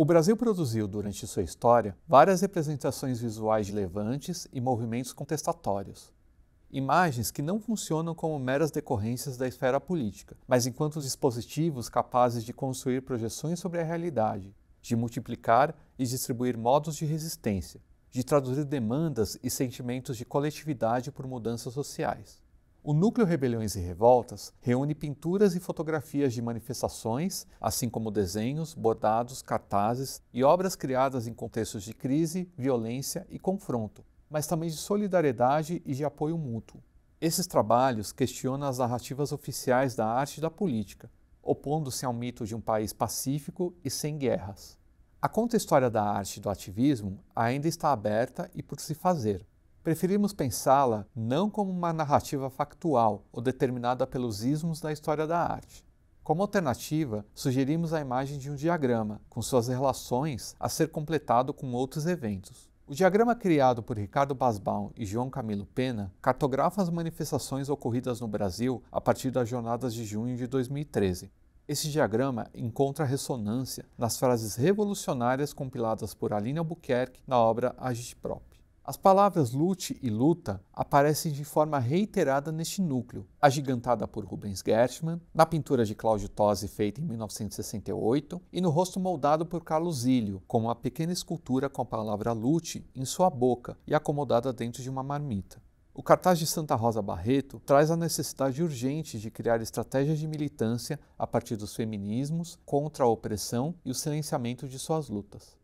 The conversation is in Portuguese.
O Brasil produziu, durante sua história, várias representações visuais de levantes e movimentos contestatórios. Imagens que não funcionam como meras decorrências da esfera política, mas enquanto dispositivos capazes de construir projeções sobre a realidade, de multiplicar e distribuir modos de resistência, de traduzir demandas e sentimentos de coletividade por mudanças sociais. O núcleo Rebeliões e Revoltas reúne pinturas e fotografias de manifestações, assim como desenhos, bordados, cartazes e obras criadas em contextos de crise, violência e confronto, mas também de solidariedade e de apoio mútuo. Esses trabalhos questionam as narrativas oficiais da arte e da política, opondo-se ao mito de um país pacífico e sem guerras. A conta história da arte e do ativismo ainda está aberta e por se fazer. Preferimos pensá-la não como uma narrativa factual ou determinada pelos ismos da história da arte. Como alternativa, sugerimos a imagem de um diagrama, com suas relações a ser completado com outros eventos. O diagrama criado por Ricardo Basbaum e João Camilo Pena cartografa as manifestações ocorridas no Brasil a partir das jornadas de junho de 2013. Esse diagrama encontra ressonância nas frases revolucionárias compiladas por Aline Albuquerque na obra Agite Próprio. As palavras lute e luta aparecem de forma reiterada neste núcleo, agigantada por Rubens Gershman, na pintura de Cláudio Tosi feita em 1968 e no rosto moldado por Carlos Zilio com uma pequena escultura com a palavra lute em sua boca e acomodada dentro de uma marmita. O cartaz de Santa Rosa Barreto traz a necessidade urgente de criar estratégias de militância a partir dos feminismos contra a opressão e o silenciamento de suas lutas.